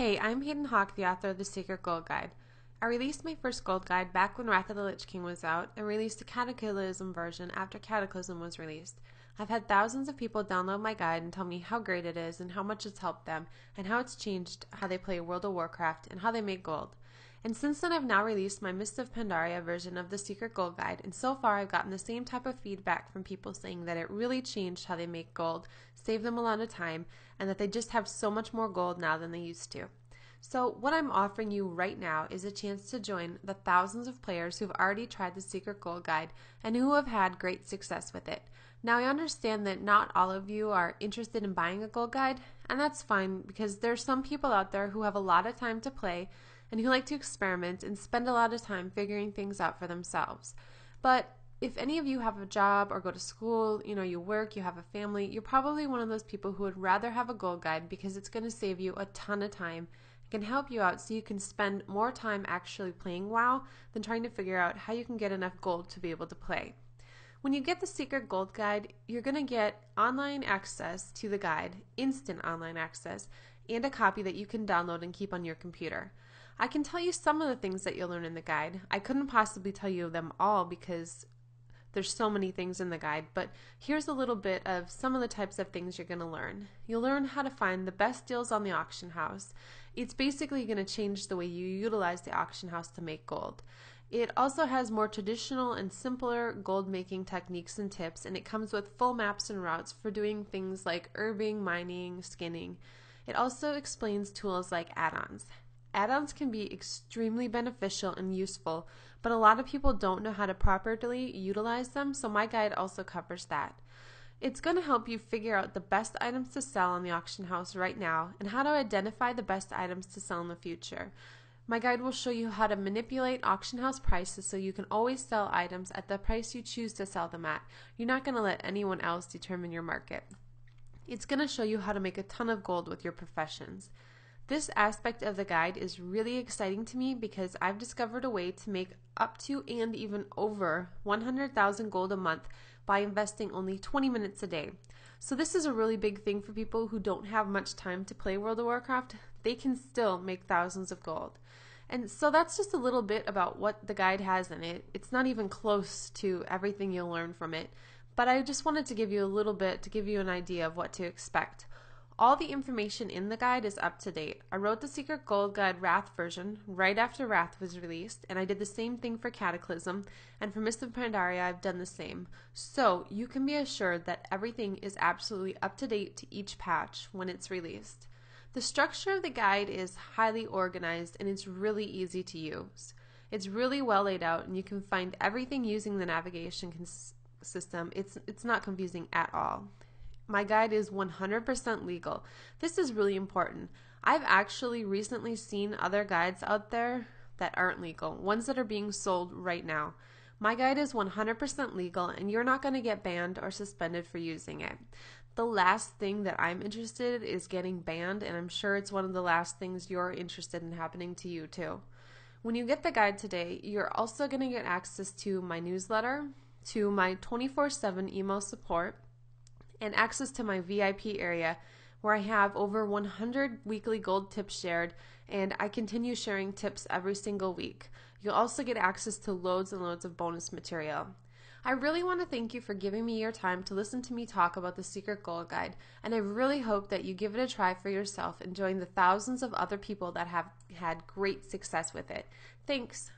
Hey, I'm Hayden Hawk, the author of The Secret Gold Guide. I released my first gold guide back when Wrath of the Lich King was out and released a Cataclysm version after Cataclysm was released. I've had thousands of people download my guide and tell me how great it is and how much it's helped them and how it's changed how they play World of Warcraft and how they make gold and since then I've now released my *Mists of Pandaria version of the Secret Gold Guide, and so far I've gotten the same type of feedback from people saying that it really changed how they make gold, saved them a lot of time, and that they just have so much more gold now than they used to. So, what I'm offering you right now is a chance to join the thousands of players who've already tried the Secret Goal Guide and who have had great success with it. Now, I understand that not all of you are interested in buying a goal guide, and that's fine because there's some people out there who have a lot of time to play and who like to experiment and spend a lot of time figuring things out for themselves. But if any of you have a job or go to school, you know, you work, you have a family, you're probably one of those people who would rather have a goal guide because it's going to save you a ton of time can help you out so you can spend more time actually playing WoW than trying to figure out how you can get enough gold to be able to play. When you get the Secret Gold Guide, you're going to get online access to the guide, instant online access, and a copy that you can download and keep on your computer. I can tell you some of the things that you'll learn in the guide. I couldn't possibly tell you them all because there's so many things in the guide, but here's a little bit of some of the types of things you're going to learn. You'll learn how to find the best deals on the auction house. It's basically going to change the way you utilize the auction house to make gold. It also has more traditional and simpler gold making techniques and tips, and it comes with full maps and routes for doing things like herbing, mining, skinning. It also explains tools like add ons. Add ons can be extremely beneficial and useful, but a lot of people don't know how to properly utilize them, so my guide also covers that. It's going to help you figure out the best items to sell on the auction house right now and how to identify the best items to sell in the future. My guide will show you how to manipulate auction house prices so you can always sell items at the price you choose to sell them at. You're not going to let anyone else determine your market. It's going to show you how to make a ton of gold with your professions. This aspect of the guide is really exciting to me because I've discovered a way to make up to and even over 100,000 gold a month by investing only 20 minutes a day. So, this is a really big thing for people who don't have much time to play World of Warcraft. They can still make thousands of gold. And so, that's just a little bit about what the guide has in it. It's not even close to everything you'll learn from it, but I just wanted to give you a little bit to give you an idea of what to expect. All the information in the guide is up to date. I wrote the Secret Gold Guide Wrath version right after Wrath was released, and I did the same thing for Cataclysm, and for Mist of Pandaria I've done the same. So you can be assured that everything is absolutely up to date to each patch when it's released. The structure of the guide is highly organized and it's really easy to use. It's really well laid out and you can find everything using the navigation system. It's, it's not confusing at all. My guide is 100% legal. This is really important. I've actually recently seen other guides out there that aren't legal, ones that are being sold right now. My guide is 100% legal, and you're not going to get banned or suspended for using it. The last thing that I'm interested in is getting banned, and I'm sure it's one of the last things you're interested in happening to you, too. When you get the guide today, you're also going to get access to my newsletter, to my 24 7 email support, and access to my VIP area where I have over 100 weekly gold tips shared, and I continue sharing tips every single week. You'll also get access to loads and loads of bonus material. I really want to thank you for giving me your time to listen to me talk about the Secret Goal Guide, and I really hope that you give it a try for yourself and join the thousands of other people that have had great success with it. Thanks.